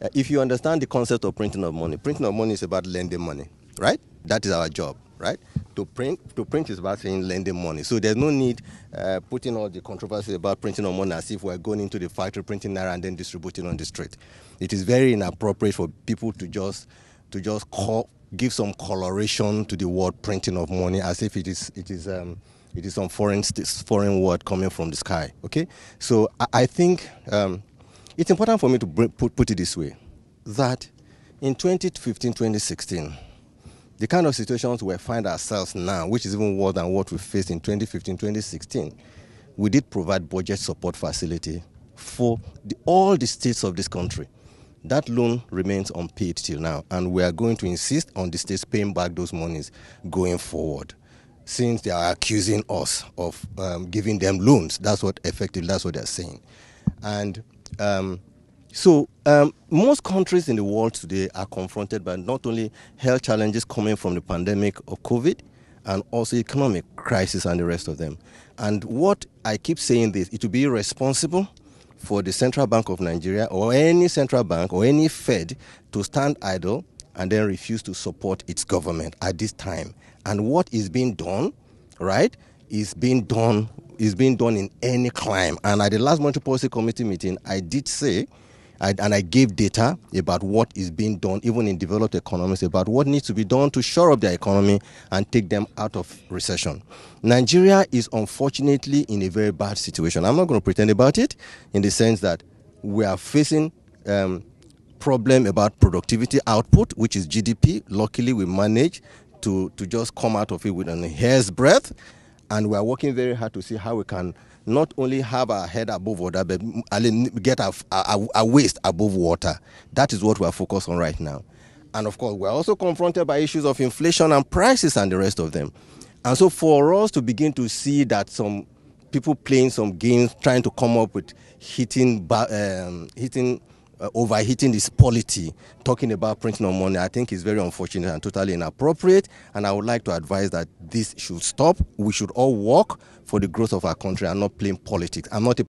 Uh, if you understand the concept of printing of money, printing of money is about lending money, right? That is our job, right? To print, to print is about saying lending money. So there's no need uh, putting all the controversy about printing of money as if we're going into the factory printing naira and then distributing on the street. It is very inappropriate for people to just to just call, give some coloration to the word printing of money as if it is it is. Um, it is some foreign foreign word coming from the sky. Okay, so I, I think um, it's important for me to put it this way that in 2015, 2016, the kind of situations we find ourselves now, which is even worse than what we faced in 2015, 2016, we did provide budget support facility for the, all the states of this country. That loan remains unpaid till now, and we are going to insist on the states paying back those monies going forward. Since they are accusing us of um, giving them loans, that's what effectively that's what they're saying, and um, so, um, most countries in the world today are confronted by not only health challenges coming from the pandemic of COVID and also economic crisis and the rest of them. And what I keep saying this, it would be irresponsible for the Central Bank of Nigeria or any central bank or any Fed to stand idle and then refuse to support its government at this time. And what is being done, right, is being done is being done in any crime. And at the last monetary policy committee meeting, I did say. I, and I gave data about what is being done, even in developed economies, about what needs to be done to shore up their economy and take them out of recession. Nigeria is unfortunately in a very bad situation. I'm not going to pretend about it in the sense that we are facing um, problem about productivity output, which is GDP. Luckily, we managed to, to just come out of it with an hair's breadth and we are working very hard to see how we can not only have our head above water, but get our, our, our waist above water. That is what we are focused on right now. And of course, we're also confronted by issues of inflation and prices and the rest of them. And so, for us to begin to see that some people playing some games, trying to come up with hitting, um, hitting uh, overheating this polity, talking about printing of money, I think is very unfortunate and totally inappropriate. And I would like to advise that this should stop. We should all work for the growth of our country and not playing politics. I'm not a